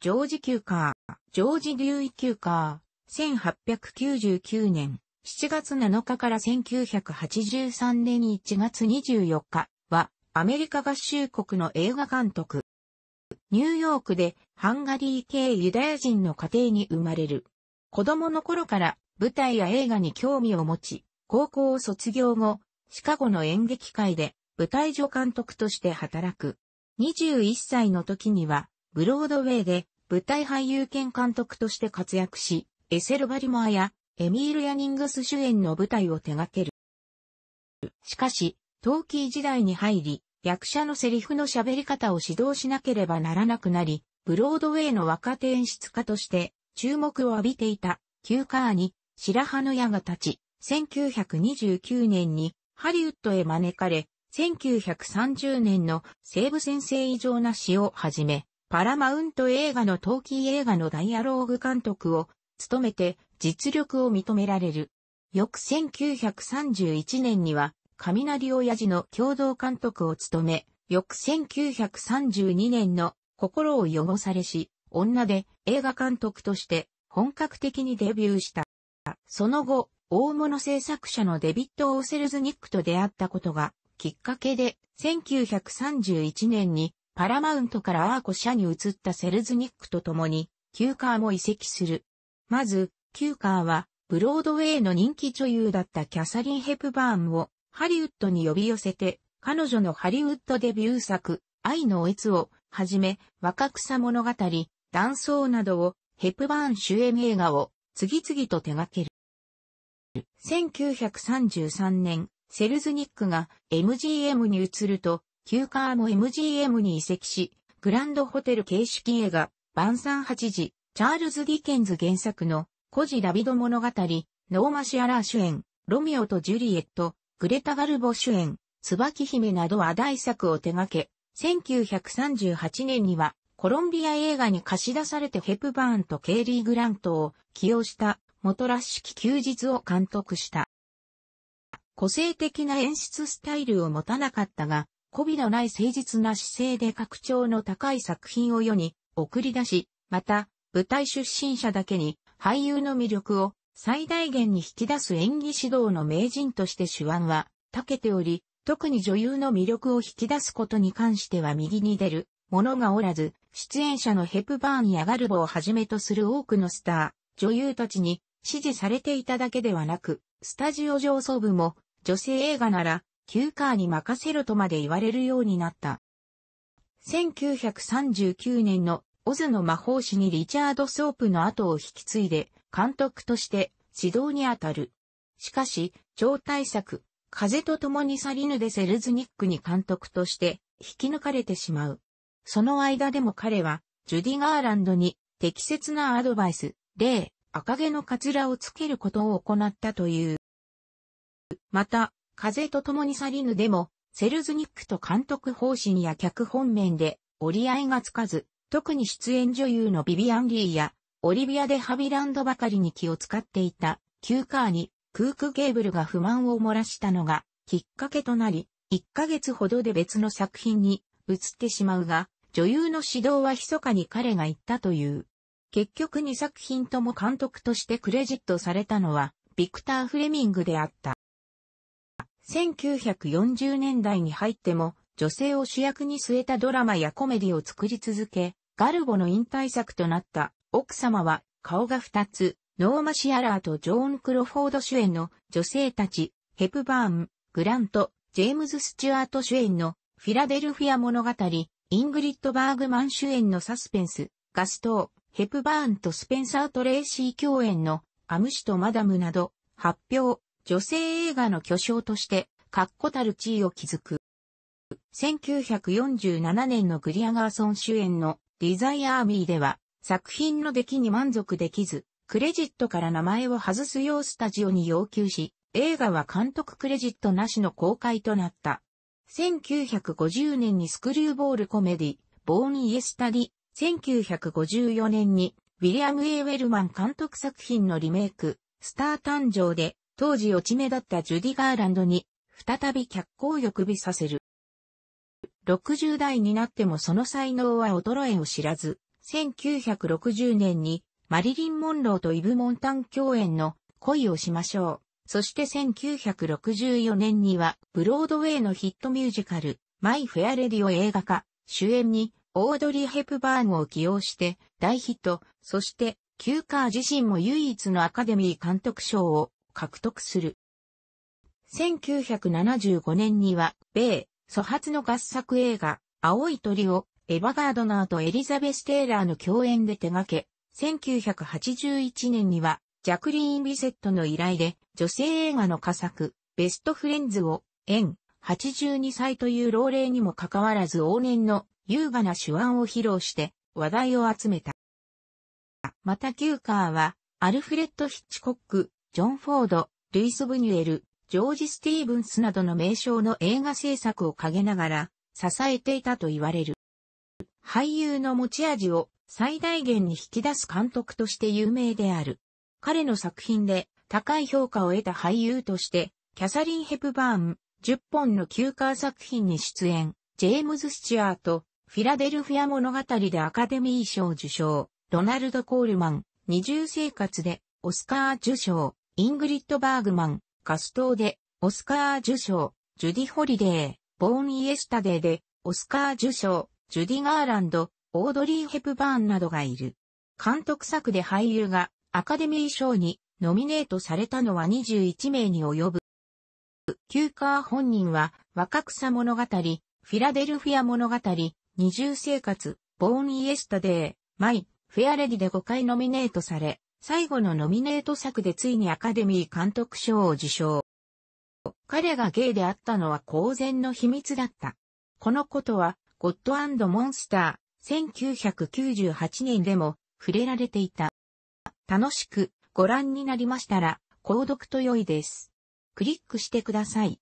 ジョージ・キューカー、ジョージ・リューイ・キューカー、1899年7月7日から1983年1月24日は、アメリカ合衆国の映画監督。ニューヨークでハンガリー系ユダヤ人の家庭に生まれる。子供の頃から舞台や映画に興味を持ち、高校を卒業後、シカゴの演劇界で舞台女監督として働く。21歳の時にはブロードウェイで舞台俳優兼監督として活躍し、エセル・バリモアやエミール・ヤニングス主演の舞台を手掛ける。しかし、トーキー時代に入り、役者のセリフの喋り方を指導しなければならなくなり、ブロードウェイの若手演出家として注目を浴びていたキューカーに白羽の矢が立ち、1929年にハリウッドへ招かれ、1930年の西部先生異常な詩をはじめ、パラマウント映画のトーキー映画のダイアローグ監督を務めて実力を認められる。翌1931年には、雷親父の共同監督を務め、翌1932年の心を汚されし、女で映画監督として本格的にデビューした。その後、大物制作者のデビッド・オーセルズニックと出会ったことがきっかけで1931年にパラマウントからアーコ社に移ったセルズニックと共に、キューカーも移籍する。まず、キューカーは、ブロードウェイの人気女優だったキャサリン・ヘプバーンを、ハリウッドに呼び寄せて、彼女のハリウッドデビュー作、愛のおえつを、はじめ、若草物語、断層などを、ヘプバーン主演映画を、次々と手掛ける。1933年、セルズニックが MGM に移ると、旧カーも MGM に移籍し、グランドホテル形式映画、晩餐8時、チャールズ・ディケンズ原作の、孤児ダビド物語、ノーマシアラー主演、ロミオとジュリエット、グレタ・ガルボ主演、椿姫など話題作を手掛け、1938年にはコロンビア映画に貸し出されてヘプバーンとケイリー・グラントを起用した元らしき休日を監督した。個性的な演出スタイルを持たなかったが、媚びのない誠実な姿勢で格調の高い作品を世に送り出し、また、舞台出身者だけに俳優の魅力を最大限に引き出す演技指導の名人として手腕は長けており、特に女優の魅力を引き出すことに関しては右に出る者がおらず、出演者のヘプバーンやガルボをはじめとする多くのスター、女優たちに支持されていただけではなく、スタジオ上層部も女性映画なら旧カーに任せろとまで言われるようになった。1939年のオズの魔法師にリチャード・ソープの後を引き継いで、監督として指導に当たる。しかし、超大作、風と共に去りぬでセルズニックに監督として引き抜かれてしまう。その間でも彼は、ジュディ・ガーランドに適切なアドバイス、例、赤毛のカツラをつけることを行ったという。また、風と共に去りぬでも、セルズニックと監督方針や脚本面で折り合いがつかず、特に出演女優のビビアン・リーや、オリビア・デ・ハビランドばかりに気を使っていた、キューカーに、クーク・ゲーブルが不満を漏らしたのが、きっかけとなり、1ヶ月ほどで別の作品に移ってしまうが、女優の指導は密かに彼が言ったという。結局2作品とも監督としてクレジットされたのは、ビクター・フレミングであった。1940年代に入っても、女性を主役に据えたドラマやコメディを作り続け、ガルボの引退作となった奥様は顔が二つ、ノーマ・シアラーとジョーン・クロフォード主演の女性たち、ヘプバーン、グラント、ジェームズ・スチュアート主演のフィラデルフィア物語、イングリッド・バーグマン主演のサスペンス、ガストー、ヘプバーンとスペンサー・トレーシー共演のアムシとマダムなど、発表、女性映画の巨匠として、確固たる地位を築く。1947年のグリアガーソン主演のディザイアーミーでは、作品の出来に満足できず、クレジットから名前を外すようスタジオに要求し、映画は監督クレジットなしの公開となった。1950年にスクリューボールコメディ、ボーン・イエスタディ、1954年にウィリアム・エーウェルマン監督作品のリメイク、スター誕生で当時落ち目だったジュディ・ガーランドに、再び脚光を欲びさせる。60代になってもその才能は衰えを知らず、1960年にマリリン・モンローとイブ・モンタン共演の恋をしましょう。そして1964年にはブロードウェイのヒットミュージカル、マイ・フェア・レディオ映画化、主演にオードリー・ヘプバーンを起用して大ヒット、そして、キューカー自身も唯一のアカデミー監督賞を獲得する。1975年には、米、祖発の合作映画、青い鳥を、エヴァ・ガードナーとエリザベス・テイラーの共演で手掛け、1981年には、ジャクリーン・ビセットの依頼で、女性映画の佳作、ベストフレンズを、演、82歳という老齢にもかかわらず往年の優雅な手腕を披露して話題を集めた。またキューカーはアルフレッド・ヒッチコック、ジョン・フォード、ルイス・ブニュエル、ジョージ・スティーブンスなどの名称の映画制作を陰ながら支えていたと言われる。俳優の持ち味を最大限に引き出す監督として有名である。彼の作品で高い評価を得た俳優として、キャサリン・ヘプバーン、10本の休暇作品に出演、ジェームズ・スチュアート、フィラデルフィア物語でアカデミー賞受賞、ロナルド・コールマン、二重生活でオスカー受賞、イングリッド・バーグマン、カストーで、オスカー受賞、ジュディ・ホリデー、ボーン・イエスタデーで、オスカー受賞、ジュディ・ガーランド、オードリー・ヘプバーンなどがいる。監督作で俳優がアカデミー賞にノミネートされたのは21名に及ぶ。キューカー本人は若草物語、フィラデルフィア物語、二重生活、ボーン・イエスタデー、マイ、フェアレディで5回ノミネートされ、最後のノミネート作でついにアカデミー監督賞を受賞。彼がゲイであったのは公然の秘密だった。このことは、ゴッドモンスター、1998年でも触れられていた。楽しくご覧になりましたら、購読と良いです。クリックしてください。